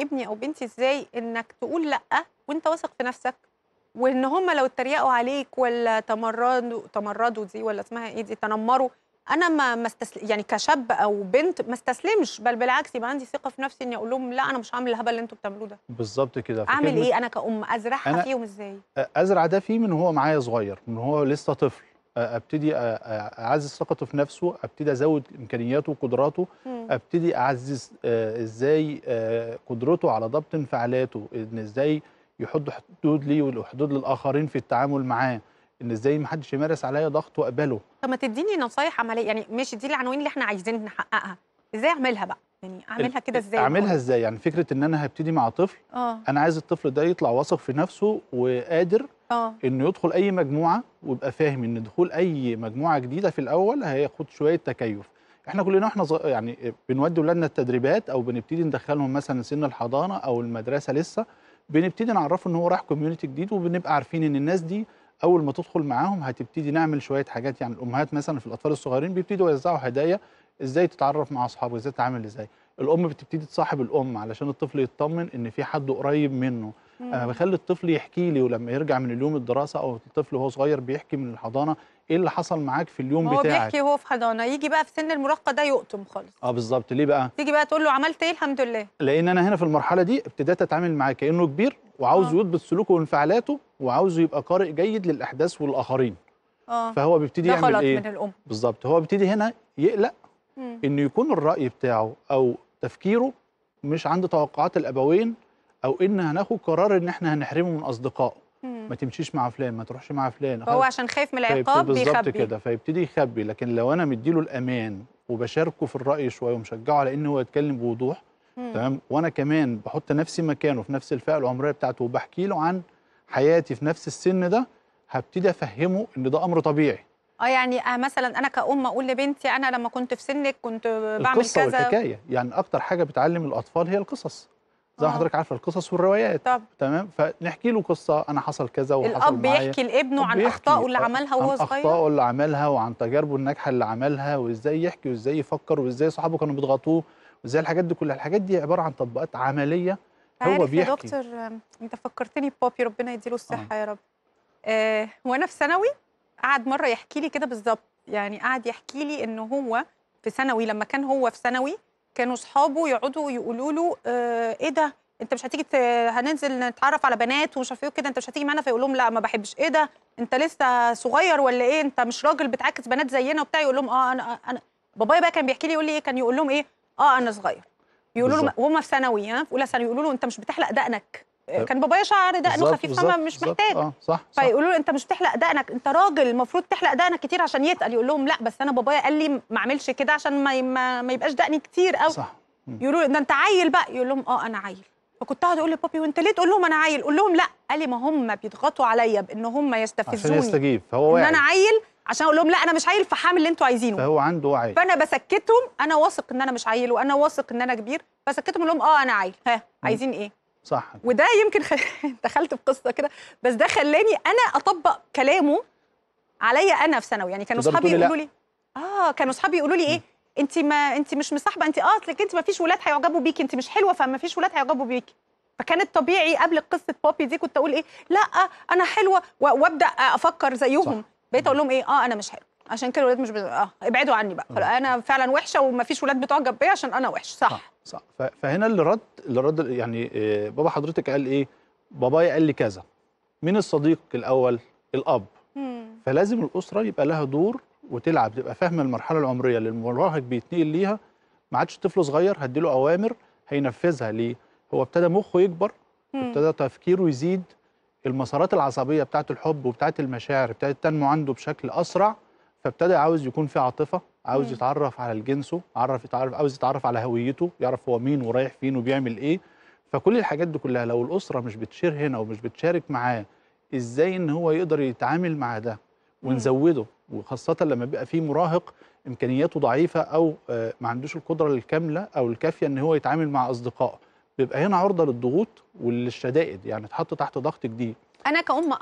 ابني او بنتي ازاي انك تقول لا وانت واثق في نفسك وان هم لو اتريقوا عليك ولا تمردوا تمردوا دي ولا اسمها ايه دي تنمروا انا ما ما يعني كشاب او بنت ما استسلمش بل بالعكس يبقى عندي ثقه في نفسي اني اقول لهم لا انا مش هعمل الهبل اللي انتوا بتعملوه ده بالظبط كده اعمل ايه انا كأم ازرعها فيهم ازاي ازرع ده فيه من هو معايا صغير من هو لسه طفل ابتدي اعزز ثقته في نفسه ابتدي ازود امكانياته وقدراته ابتدي اعزز آه، ازاي آه، قدرته على ضبط انفعالاته ان ازاي يحط حدود لي وحدود للاخرين في التعامل معاه ان ازاي ما حدش يمارس عليا ضغط واقبله طب ما تديني نصايح عمليه يعني ماشي دي العناوين اللي احنا عايزين نحققها ازاي اعملها بقى يعني اعملها كده ازاي اعملها ازاي يعني فكره ان انا هبتدي مع طفل أوه. انا عايز الطفل ده يطلع واثق في نفسه وقادر أوه. انه يدخل اي مجموعه ويبقى فاهم ان دخول اي مجموعه جديده في الاول هياخد شويه تكيف احنا كلنا احنا يعني بنودي اولادنا التدريبات او بنبتدي ندخلهم مثلا سن الحضانه او المدرسه لسه بنبتدي نعرفه ان هو رايح كوميونتي جديد وبنبقى عارفين ان الناس دي اول ما تدخل معاهم هتبتدي نعمل شويه حاجات يعني الامهات مثلا في الاطفال الصغيرين بيبتدوا يوزعوا هدايا ازاي تتعرف مع اصحابه ازاي تتعامل ازاي الام بتبتدي تصاحب الام علشان الطفل يطمن ان في حد قريب منه مم. انا آه، بخلي الطفل يحكي لي ولما يرجع من اليوم الدراسه او الطفل وهو صغير بيحكي من الحضانه ايه اللي حصل معاك في اليوم هو بتاعك هو بيحكي وهو في حضانه يجي بقى في سن المراهقه ده يقطم خالص اه بالظبط ليه بقى تيجي بقى تقول له عملت ايه الحمد لله لان انا هنا في المرحله دي ابتديت اتعامل معاه كانه كبير وعاوز آه. يضبط سلوكه وانفعالاته وعاوزه يبقى قارئ جيد للاحداث والاخرين آه. فهو بيبتدي يعمل ايه من الام بالظبط هو بيبتدي هنا يقلق مم. انه يكون الراي بتاعه او تفكيره مش عند توقعات الابوين او ان هناخد قرار ان احنا هنحرمه من اصدقائه ما تمشيش مع فلان ما تروحش مع فلان هو عشان خايف من العقاب بيخبي بالظبط كده فيبتدي يخبي لكن لو انا مديله الامان وبشاركه في الراي شويه ومشجعه على ان هو يتكلم بوضوح تمام وانا كمان بحط نفسي مكانه في نفس الفئه العمريه بتاعته وبحكي له عن حياتي في نفس السن ده هبتدي افهمه ان ده امر طبيعي اه يعني آه، مثلا انا كأم اقول لبنتي انا لما كنت في سنك كنت بعمل القصة كذا والحكايه يعني اكتر حاجه بتعلم الاطفال هي القصص زي ما آه. حضرتك عارفه القصص والروايات طب. تمام فنحكي له قصه انا حصل كذا وحصل الاب بيحكي لابنه عن اخطائه اللي عملها وهو صغير اخطائه اللي عملها وعن تجاربه الناجحه اللي عملها وازاي يحكي وازاي يفكر وازاي صحابه كانوا بيضغطوه وازاي الحاجات دي كلها الحاجات دي عباره عن تطبيقات عمليه هو بيحكي يا دكتور انت فكرتني ببابي ربنا يديله آه. الصحه آه. يا رب آه وانا في ثانوي قعد مره يحكي لي كده بالظبط يعني قعد يحكي لي ان هو في ثانوي لما كان هو في ثانوي كانوا اصحابه يقعدوا يقولوا له آه، ايه ده انت مش هتيجي هننزل نتعرف على بنات ومش عارف ايه وكده انت مش هتيجي معانا فيقول لهم لا ما بحبش ايه ده انت لسه صغير ولا ايه انت مش راجل بتعاكس بنات زينا وبتاع يقول لهم اه انا انا بابايا بقى كان بيحكي لي يقول لي ايه كان يقول لهم ايه اه انا صغير يقولوا له وهم في ثانوي ها في اولى ثانوي يقولوا له انت مش بتحلق دقنك آه، طيب. كان بابايا شعر دقنه خفيف فما مش محتاج اه صح, صح فيقولوا له انت مش بتحلق دقنك انت راجل المفروض تحلق دقنك كتير عشان يتقل يقول لهم لا بس انا بابايا قال لي ما اعملش كده عشان ما, ما, ما يبقاش دقني كتير قوي صح يقولوا ده انت عيل بقى يقول لهم اه انا عيل فكنت اقعد اقول لبابي وانت ليه تقول لهم انا عيل قول لهم لا قال لي ما هم بيضغطوا عليا بان هم يستفزوني عشان يستجيب فهو واعي ان انا عيل عشان اقول لهم لا انا مش عيل فحامل اللي انتوا عايزينه فهو عنده وعي فانا بسكتهم انا واثق ان انا مش عيل وانا واثق ان انا كبير فسكتهم اقول لهم اه انا عيل ها عايزين ايه صح وده يمكن خ... دخلت في قصه كده بس ده خلاني انا اطبق كلامه عليا انا في ثانوي يعني كانوا اصحابي يقولوا لي اه كانوا اصحابي يقولوا لي ايه انت ما انت مش مصاحبه انت اه اصلك انت ما فيش ولاد هيعجبوا بيكي انت مش حلوه فما فيش ولاد هيعجبوا بيكي فكان الطبيعي قبل قصه بابي دي كنت اقول ايه لا انا حلوه وابدا افكر زيهم بقيت اقول لهم ايه اه انا مش حلوه عشان كده الولاد مش بت... اه ابعدوا عني بقى فانا آه. فعلا وحشه ومفيش ولاد بتعجب بيا عشان انا وحش صح آه، صح, صح. فهنا اللي رد اللي رد يعني إيه بابا حضرتك قال ايه بابايا قال لي كذا مين الصديق الاول الاب مم. فلازم الاسره يبقى لها دور وتلعب تبقى فاهمه المرحله العمريه اللي المراهق بيتنقل ليها ما عادش طفل صغير هديله اوامر هينفذها ليه هو ابتدى مخه يكبر ابتدى تفكيره يزيد المسارات العصبيه بتاعه الحب وبتاعه المشاعر ابتدت تنمو عنده بشكل اسرع فابتدى عاوز يكون في عاطفه عاوز يتعرف على جنسه عرف يتعرف عاوز يتعرف على هويته يعرف هو مين ورايح فين وبيعمل ايه فكل الحاجات دي كلها لو الاسره مش بتشير هنا ومش بتشارك معاه ازاي ان هو يقدر يتعامل مع ده ونزوده وخاصه لما بيبقى في مراهق امكانياته ضعيفه او آه، ما عندوش القدره الكامله او الكافيه ان هو يتعامل مع اصدقائه بيبقى هنا عرضه للضغوط وللشدائد يعني اتحط تحت ضغط جديد انا كأم